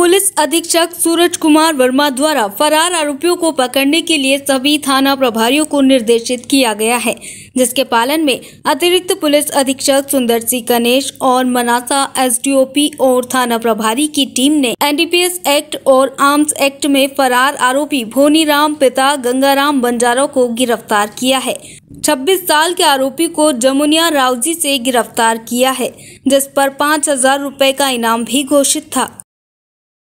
police अधीक्षक सूरज कुमार वर्मा द्वारा फरार आरोपियों को पकड़ने के लिए सभी थाना प्रभारियों को निर्देशित किया गया है जिसके पालन में अतिरिक्त पुलिस अधीक्षक सुंदर सिंह गणेश और मनासा एसडीओपी और थाना प्रभारी की टीम ने एनडीपीएस एक्ट और आर्म्स एक्ट में फरार आरोपी भोनी पिता गंगाराम बंजारो को गिरफ्तार किया है 26 साल के आरोपी को जमुनिया रावजी से गिरफ्तार किया है जिस पर पाँच हजार रूपए का इनाम भी घोषित था